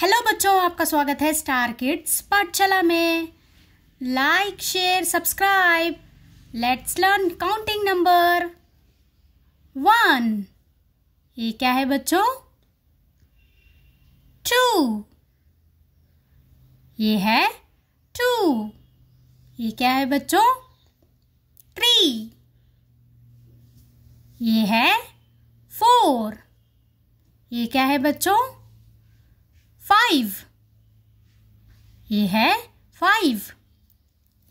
Hello बच्चों आपका स्वागत है स्टार किड्स पाठशाला में like share subscribe let's learn counting number one ये क्या है बच्चों टू ये है टू ये क्या है बच्चों थ्री ये है फोर ये क्या है बच्चों फाइव ये है फाइव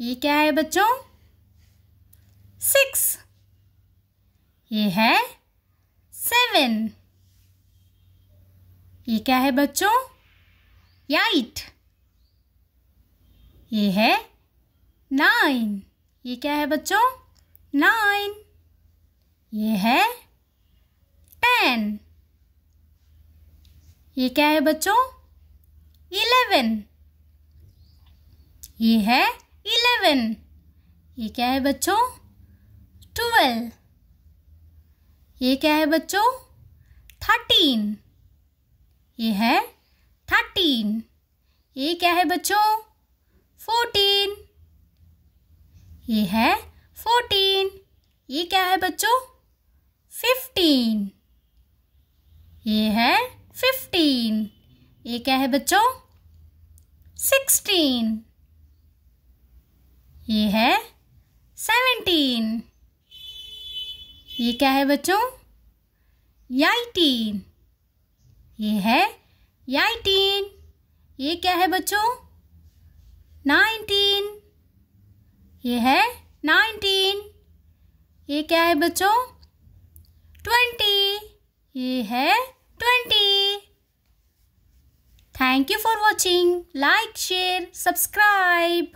ये क्या है बच्चों सिक्स ये है सेवन ये क्या है बच्चों एट ये है नाइन ये क्या है बच्चों नाइन ये है टेन ये क्या है बच्चों इलेवन ये है इलेवन ये क्या है बच्चों ट्वेल्व ये क्या है बच्चों थर्टीन ये है थर्टीन ये क्या है बच्चों फोर्टीन ये है फोर्टीन ये क्या है बच्चों फिफ्टीन ये है फिफ्टीन ये क्या है बच्चों सिक्सटीन ये है सेवेंटीन ये क्या है बच्चों याइटीन ये है याइटीन ये क्या है बच्चों नाइनटीन ये है नाइनटीन ये क्या है बच्चों ट्वेंटी ये है twenty Thank you for watching. Like, share, subscribe.